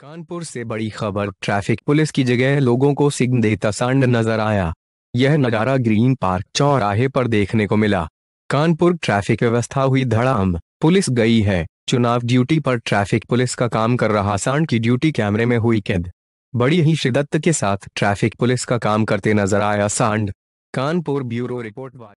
कानपुर से बड़ी खबर ट्रैफिक पुलिस की जगह लोगों को सिग्न देता सांड नजर आया यह नजारा ग्रीन पार्क चौराहे पर देखने को मिला कानपुर ट्रैफिक व्यवस्था हुई धड़ाम पुलिस गई है चुनाव ड्यूटी पर ट्रैफिक पुलिस का काम कर रहा सांड की ड्यूटी कैमरे में हुई कैद बड़ी ही शिदत के साथ ट्रैफिक पुलिस का काम करते नजर आया सांड कानपुर ब्यूरो रिपोर्ट